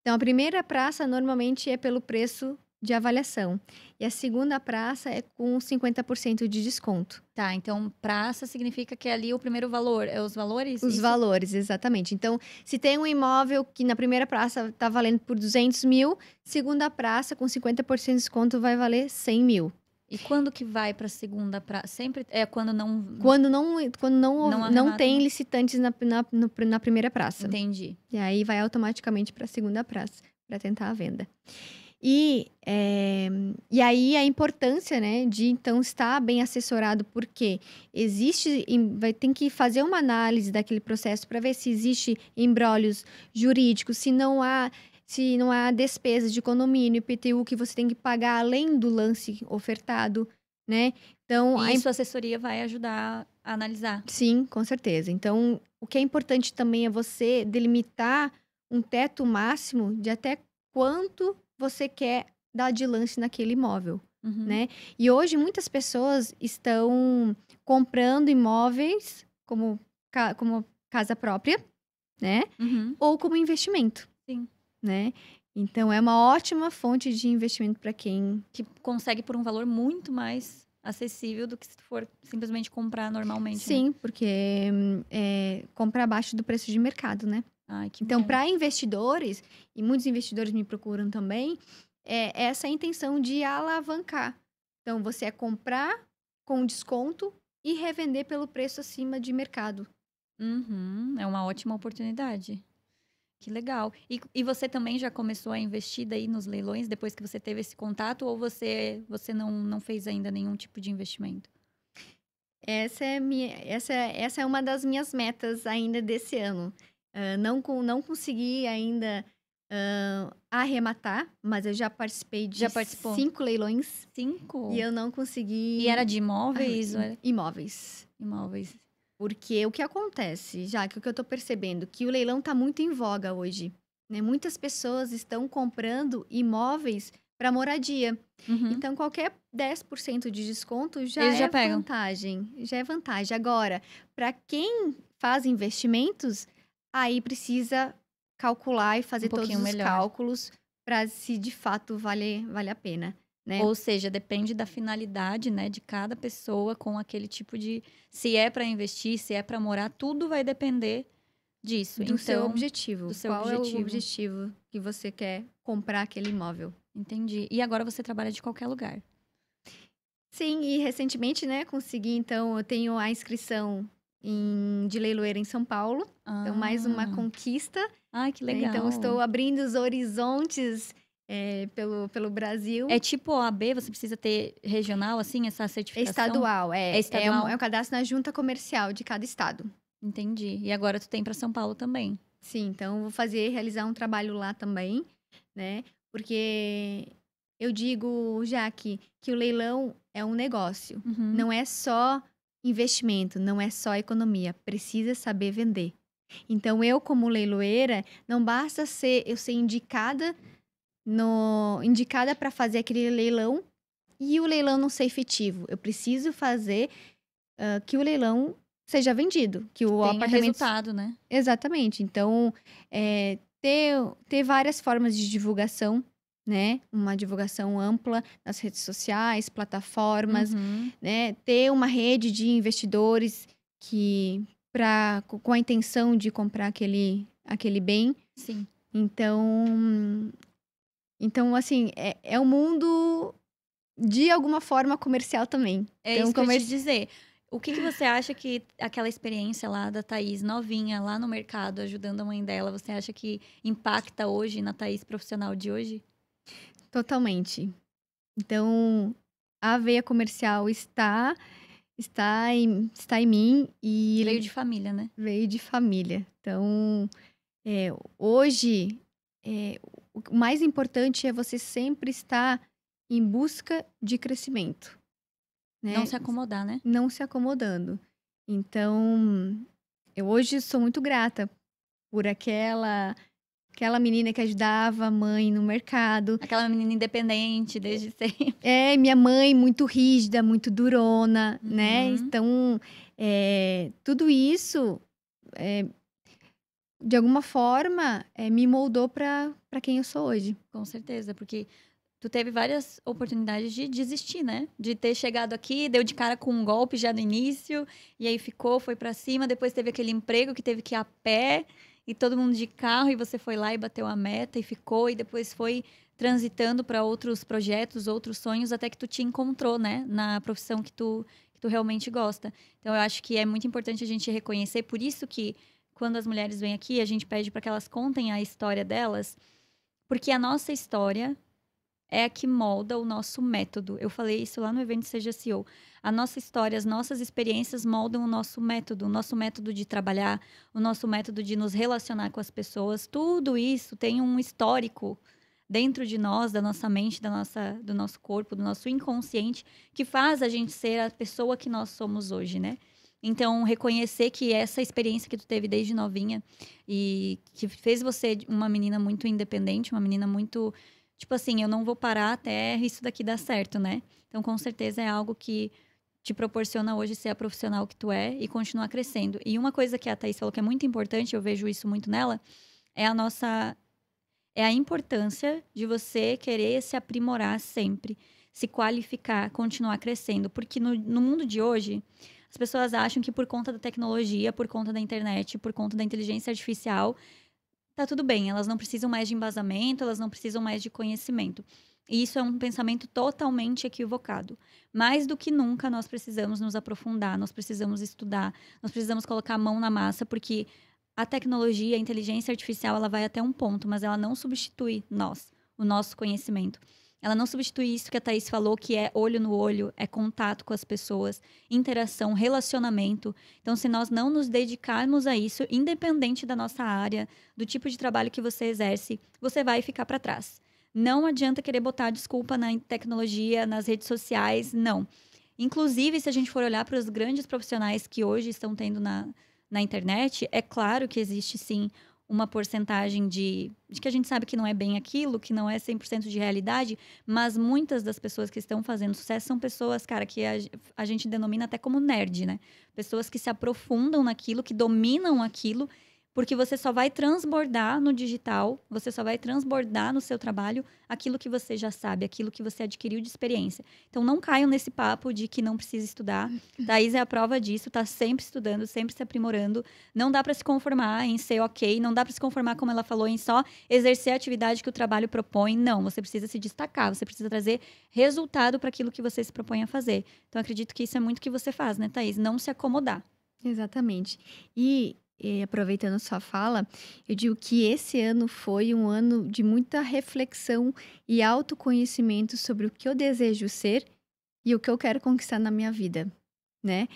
Então, a primeira praça normalmente é pelo preço de avaliação. E a segunda praça é com 50% de desconto. Tá, então praça significa que é ali o primeiro valor, é os valores? Os isso? valores, exatamente. Então, se tem um imóvel que na primeira praça está valendo por 200 mil, segunda praça com 50% de desconto vai valer 100 mil. E quando que vai para a segunda praça? Sempre é quando não quando não quando não não, não tem licitantes na, na, no, na primeira praça. Entendi. E aí vai automaticamente para a segunda praça para tentar a venda. E, é, e aí a importância né, de então estar bem assessorado, porque existe, vai ter que fazer uma análise daquele processo para ver se existe embrólios jurídicos, se não há se não há despesas de condomínio, IPTU que você tem que pagar além do lance ofertado, né? Então, e a sua assessoria vai ajudar a analisar. Sim, com certeza. Então, o que é importante também é você delimitar um teto máximo de até quanto você quer dar de lance naquele imóvel. Uhum. Né? E hoje muitas pessoas estão comprando imóveis como, como casa própria, né? Uhum. Ou como investimento. Sim. Né? Então é uma ótima fonte de investimento para quem que consegue por um valor muito mais acessível do que se for simplesmente comprar normalmente. Né? Sim, né? porque hum, é, compra abaixo do preço de mercado, né? Ai, então, para investidores, e muitos investidores me procuram também, é, é essa intenção de alavancar. Então, você é comprar com desconto e revender pelo preço acima de mercado. Uhum, é uma ótima oportunidade. Que legal. E, e, você também já começou a investir daí nos leilões depois que você teve esse contato ou você, você não, não fez ainda nenhum tipo de investimento? Essa é, minha, essa, essa é uma das minhas metas ainda desse ano. Ah, não, com, não consegui ainda uh, arrematar, mas eu já participei de já participou. cinco leilões. Cinco? E eu não consegui. E era de imóveis? Ah, imóveis. Imóveis. Porque o que acontece, já que o que eu estou percebendo, que o leilão está muito em voga hoje. Né? Muitas pessoas estão comprando imóveis para moradia. Uhum. Então, qualquer 10% de desconto já Eles é já vantagem. Já é vantagem. Agora, para quem faz investimentos, aí precisa calcular e fazer um todos os melhor. cálculos para se de fato vale, vale a pena. Né? Ou seja, depende da finalidade né, de cada pessoa com aquele tipo de. Se é para investir, se é para morar, tudo vai depender disso. Do então, seu objetivo. Do seu Qual objetivo. é o objetivo que você quer comprar aquele imóvel? Entendi. E agora você trabalha de qualquer lugar. Sim, e recentemente, né, consegui, então, eu tenho a inscrição em, de leiloeira em São Paulo. Ah. Então, mais uma ah. conquista. Ah, que né? então, legal. Então, estou abrindo os horizontes é, pelo, pelo Brasil. É tipo OAB, você precisa ter regional, assim, essa certificação? Estadual, é. É, estadual? é, um, é um cadastro na junta comercial de cada estado. Entendi. E agora tu tem para São Paulo também. Sim, então vou fazer, realizar um trabalho lá também, né? Porque eu digo, Jaque, que o leilão é um negócio. Uhum. Não é só Investimento não é só economia, precisa saber vender. Então, eu, como leiloeira, não basta ser eu ser indicada no indicada para fazer aquele leilão e o leilão não ser efetivo. Eu preciso fazer uh, que o leilão seja vendido, que o Tenha apartamento resultado, né? Exatamente. Então, é, ter ter várias formas de divulgação né? Uma divulgação ampla nas redes sociais, plataformas, uhum. né? Ter uma rede de investidores que para com a intenção de comprar aquele aquele bem. Sim. Então, então assim, é, é um mundo de alguma forma comercial também. É então, isso comer... que eu te dizer. O que, que você acha que aquela experiência lá da Thaís novinha, lá no mercado, ajudando a mãe dela, você acha que impacta hoje na Thaís profissional de hoje? Totalmente. Então, a veia comercial está está em, está em mim e veio de família, né? Veio de família. Então, é, hoje é, o mais importante é você sempre estar em busca de crescimento. Né? Não se acomodar, né? Não se acomodando. Então, eu hoje sou muito grata por aquela Aquela menina que ajudava a mãe no mercado. Aquela menina independente desde sempre. É, minha mãe muito rígida, muito durona, né? uhum. né? Então, é, tudo isso, é, de alguma forma, é, me moldou para quem eu sou hoje. Com certeza, porque tu teve várias oportunidades de desistir, né? De ter chegado aqui, deu de cara com um golpe já no início, e aí ficou, foi para cima, depois teve aquele emprego que teve que ir a pé e todo mundo de carro e você foi lá e bateu a meta e ficou e depois foi transitando para outros projetos, outros sonhos até que tu te encontrou, né, na profissão que tu que tu realmente gosta. Então eu acho que é muito importante a gente reconhecer, por isso que quando as mulheres vêm aqui, a gente pede para que elas contem a história delas, porque a nossa história é a que molda o nosso método. Eu falei isso lá no evento Seja CEO. A nossa história, as nossas experiências moldam o nosso método, o nosso método de trabalhar, o nosso método de nos relacionar com as pessoas. Tudo isso tem um histórico dentro de nós, da nossa mente, da nossa, do nosso corpo, do nosso inconsciente, que faz a gente ser a pessoa que nós somos hoje, né? Então, reconhecer que essa experiência que tu teve desde novinha e que fez você uma menina muito independente, uma menina muito tipo assim, eu não vou parar até isso daqui dar certo, né? Então, com certeza é algo que te proporciona hoje ser a profissional que tu é e continuar crescendo. E uma coisa que a Thaís falou que é muito importante, eu vejo isso muito nela, é a nossa é a importância de você querer se aprimorar sempre, se qualificar, continuar crescendo, porque no, no mundo de hoje as pessoas acham que por conta da tecnologia, por conta da internet, por conta da inteligência artificial, tá tudo bem, elas não precisam mais de embasamento, elas não precisam mais de conhecimento. E isso é um pensamento totalmente equivocado. Mais do que nunca, nós precisamos nos aprofundar, nós precisamos estudar, nós precisamos colocar a mão na massa, porque a tecnologia, a inteligência artificial, ela vai até um ponto, mas ela não substitui nós, o nosso conhecimento. Ela não substitui isso que a Thaís falou, que é olho no olho, é contato com as pessoas, interação, relacionamento. Então, se nós não nos dedicarmos a isso, independente da nossa área, do tipo de trabalho que você exerce, você vai ficar para trás. Não adianta querer botar desculpa na tecnologia, nas redes sociais, não. Inclusive, se a gente for olhar para os grandes profissionais que hoje estão tendo na, na internet, é claro que existe sim uma porcentagem de, de que a gente sabe que não é bem aquilo, que não é 100% de realidade, mas muitas das pessoas que estão fazendo sucesso são pessoas, cara, que a, a gente denomina até como nerd, né? Pessoas que se aprofundam naquilo, que dominam aquilo porque você só vai transbordar no digital, você só vai transbordar no seu trabalho aquilo que você já sabe, aquilo que você adquiriu de experiência. Então não caiam nesse papo de que não precisa estudar. (laughs) Thaís é a prova disso, tá sempre estudando, sempre se aprimorando. Não dá para se conformar em ser OK, não dá para se conformar como ela falou em só exercer a atividade que o trabalho propõe. Não, você precisa se destacar, você precisa trazer resultado para aquilo que você se propõe a fazer. Então acredito que isso é muito que você faz, né, Thaís? Não se acomodar. Exatamente. E e aproveitando sua fala, eu digo que esse ano foi um ano de muita reflexão e autoconhecimento sobre o que eu desejo ser e o que eu quero conquistar na minha vida, né?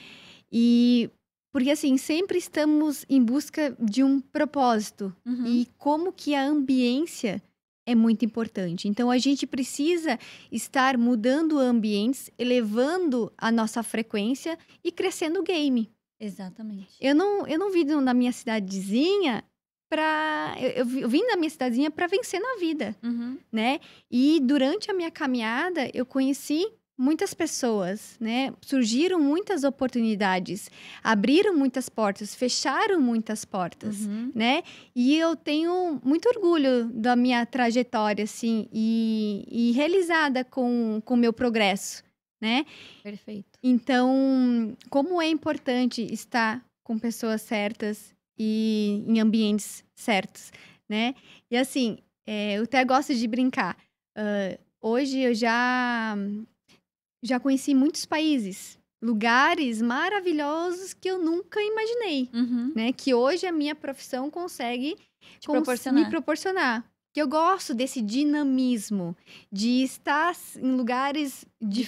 E porque assim, sempre estamos em busca de um propósito uhum. e como que a ambiência é muito importante. Então a gente precisa estar mudando ambientes, elevando a nossa frequência e crescendo o game, Exatamente. Eu não, eu não vim da minha cidadezinha para eu, eu, vim da minha cidadezinha para vencer na vida, uhum. né? E durante a minha caminhada eu conheci muitas pessoas, né? Surgiram muitas oportunidades, abriram muitas portas, fecharam muitas portas, uhum. né? E eu tenho muito orgulho da minha trajetória, assim, e, e realizada com o meu progresso, né? Perfeito. Então, como é importante estar com pessoas certas e em ambientes certos, né? E assim, é, eu até gosto de brincar. Uh, hoje eu já já conheci muitos países, lugares maravilhosos que eu nunca imaginei, uhum. né? Que hoje a minha profissão consegue proporcionar. me proporcionar que eu gosto desse dinamismo, de estar em lugares diferentes.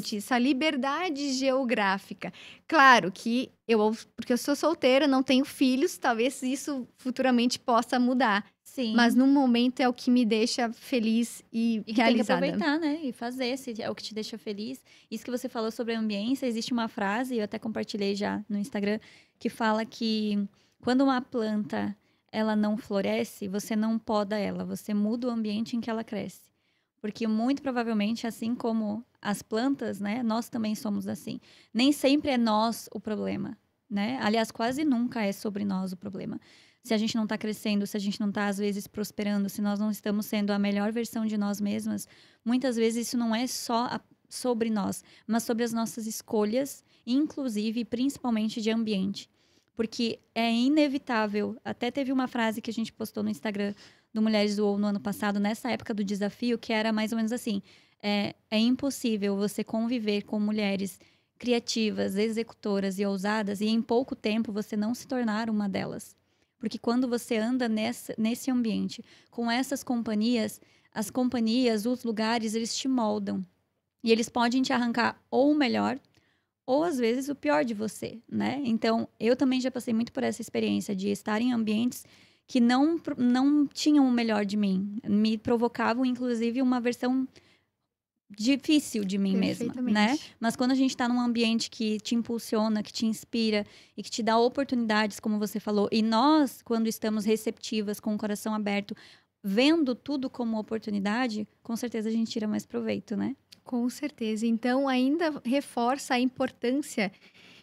diferentes, essa liberdade geográfica. Claro que eu, porque eu sou solteira, não tenho filhos, talvez isso futuramente possa mudar. Sim. Mas no momento é o que me deixa feliz e, e realizada. Tem que aproveitar, né? E fazer, se é o que te deixa feliz. Isso que você falou sobre a ambiência, existe uma frase, eu até compartilhei já no Instagram, que fala que quando uma planta ela não floresce, você não poda ela, você muda o ambiente em que ela cresce. Porque muito provavelmente, assim como as plantas, né, nós também somos assim. Nem sempre é nós o problema, né? Aliás, quase nunca é sobre nós o problema. Se a gente não está crescendo, se a gente não está, às vezes, prosperando, se nós não estamos sendo a melhor versão de nós mesmas, muitas vezes isso não é só a, sobre nós, mas sobre as nossas escolhas, inclusive, principalmente, de ambiente porque é inevitável. Até teve uma frase que a gente postou no Instagram do Mulheres do Ou no ano passado, nessa época do desafio, que era mais ou menos assim: é, é impossível você conviver com mulheres criativas, executoras e ousadas e em pouco tempo você não se tornar uma delas. Porque quando você anda nessa, nesse ambiente, com essas companhias, as companhias, os lugares, eles te moldam. E eles podem te arrancar ou o melhor, ou às vezes o pior de você, né? Então, eu também já passei muito por essa experiência de estar em ambientes que não não tinham o melhor de mim, me provocavam inclusive uma versão difícil de mim mesma, né? Mas quando a gente está num ambiente que te impulsiona, que te inspira e que te dá oportunidades, como você falou, e nós, quando estamos receptivas, com o coração aberto, vendo tudo como oportunidade, com certeza a gente tira mais proveito, né? Com certeza. Então, ainda reforça a importância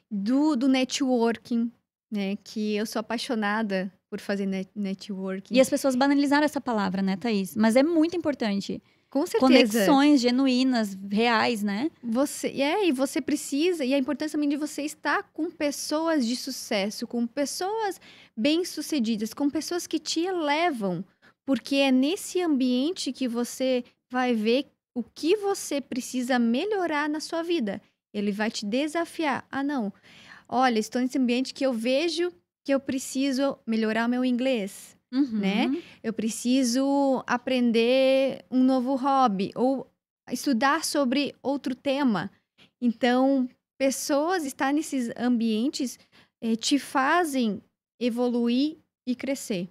do, do networking, né? Que eu sou apaixonada por fazer net, networking. E as pessoas banalizaram essa palavra, né, Thaís? Mas é muito importante. Com certeza. Conexões genuínas, reais, né? Você, é, e você precisa, e a importância também de você estar com pessoas de sucesso, com pessoas bem-sucedidas, com pessoas que te elevam, porque é nesse ambiente que você vai ver o que você precisa melhorar na sua vida. Ele vai te desafiar. Ah, não. Olha, estou nesse ambiente que eu vejo que eu preciso melhorar o meu inglês, uhum. né? Eu preciso aprender um novo hobby ou estudar sobre outro tema. Então, pessoas estar nesses ambientes eh, te fazem evoluir e crescer.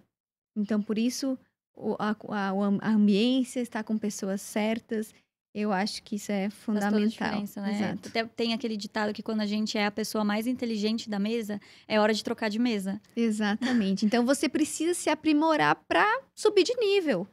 Então, por isso, o, a, a, a ambiência, estar com pessoas certas. Eu acho que isso é fundamental. Né? Exato. tem aquele ditado que quando a gente é a pessoa mais inteligente da mesa, é hora de trocar de mesa. Exatamente. então você precisa se aprimorar para subir de nível,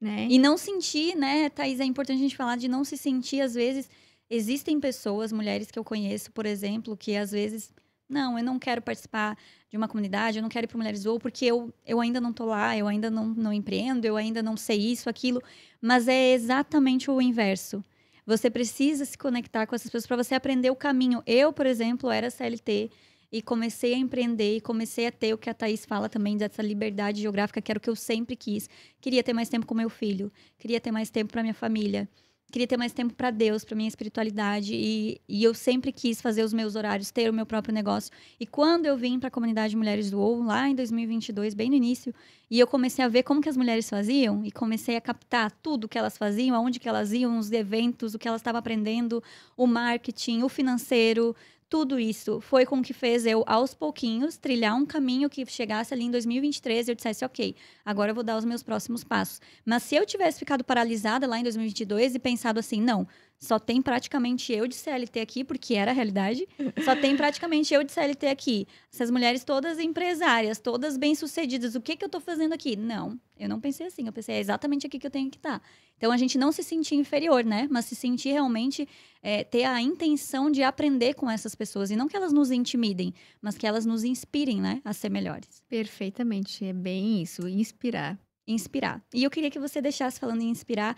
né? E não sentir, né, Thaís, é importante a gente falar de não se sentir às vezes. Existem pessoas, mulheres que eu conheço, por exemplo, que às vezes não, eu não quero participar de uma comunidade, eu não quero ir para Mulheres ou porque eu, eu ainda não estou lá, eu ainda não, não empreendo, eu ainda não sei isso, aquilo. Mas é exatamente o inverso. Você precisa se conectar com essas pessoas para você aprender o caminho. Eu, por exemplo, era CLT e comecei a empreender e comecei a ter o que a Thaís fala também dessa liberdade geográfica, que era o que eu sempre quis. Queria ter mais tempo com meu filho, queria ter mais tempo para minha família queria ter mais tempo para Deus, para minha espiritualidade e, e, eu sempre quis fazer os meus horários, ter o meu próprio negócio. E quando eu vim para a comunidade Mulheres do Ovo lá em 2022, bem no início, e eu comecei a ver como que as mulheres faziam e comecei a captar tudo que elas faziam, aonde que elas iam, os eventos, o que elas estavam aprendendo, o marketing, o financeiro, tudo isso foi com que fez eu, aos pouquinhos, trilhar um caminho que chegasse ali em 2023 e eu dissesse, ok, agora eu vou dar os meus próximos passos. Mas se eu tivesse ficado paralisada lá em 2022 e pensado assim, não, só tem praticamente eu de CLT aqui, porque era a realidade. Só tem praticamente eu de CLT aqui. Essas mulheres todas empresárias, todas bem-sucedidas. O que, que eu estou fazendo aqui? Não, eu não pensei assim. Eu pensei, é exatamente aqui que eu tenho que estar. Tá. Então, a gente não se sentir inferior, né? Mas se sentir realmente, é, ter a intenção de aprender com essas pessoas. E não que elas nos intimidem, mas que elas nos inspirem, né? A ser melhores. Perfeitamente. É bem isso. Inspirar. Inspirar. E eu queria que você deixasse falando em inspirar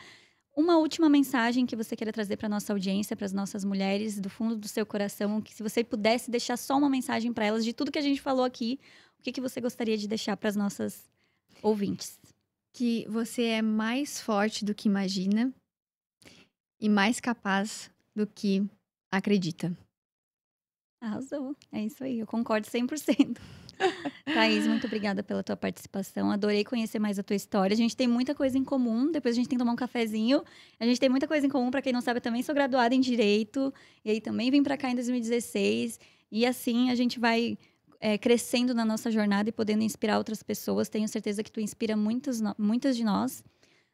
uma última mensagem que você queira trazer para nossa audiência, para as nossas mulheres, do fundo do seu coração, que se você pudesse deixar só uma mensagem para elas de tudo que a gente falou aqui, o que, que você gostaria de deixar para as nossas ouvintes? Que você é mais forte do que imagina e mais capaz do que acredita. Arrasou. É isso aí, eu concordo 100%. (laughs) Thaís, muito obrigada pela tua participação. Adorei conhecer mais a tua história. A gente tem muita coisa em comum. Depois a gente tem que tomar um cafezinho. A gente tem muita coisa em comum. Para quem não sabe, eu também sou graduada em Direito. E aí também vim para cá em 2016. E assim a gente vai é, crescendo na nossa jornada e podendo inspirar outras pessoas. Tenho certeza que tu inspira muitas, muitas de nós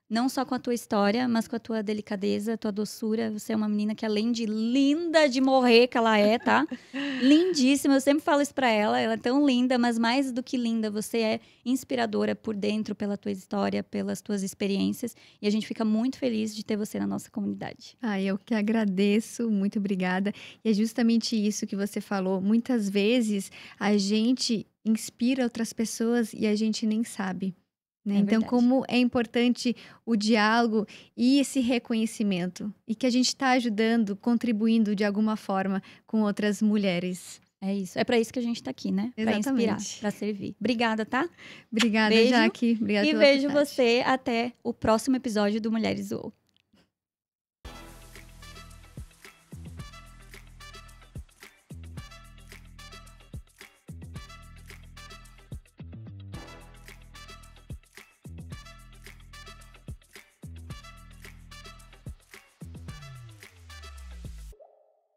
não só com a tua história, mas com a tua delicadeza, a tua doçura. Você é uma menina que, além de linda de morrer, que ela é, tá? (laughs) Lindíssima, eu sempre falo isso pra ela. Ela é tão linda, mas mais do que linda, você é inspiradora por dentro, pela tua história, pelas tuas experiências. E a gente fica muito feliz de ter você na nossa comunidade. Ah, eu que agradeço, muito obrigada. E é justamente isso que você falou. Muitas vezes a gente inspira outras pessoas e a gente nem sabe. É né? É então, verdade. como é importante o diálogo e esse reconhecimento. E que a gente está ajudando, contribuindo de alguma forma com outras mulheres. É isso. É para isso que a gente está aqui, né? Para inspirar, para servir. Obrigada, tá? Obrigada, beijo, Jaque. Obrigada e vejo você até o próximo episódio do Mulheres UOL.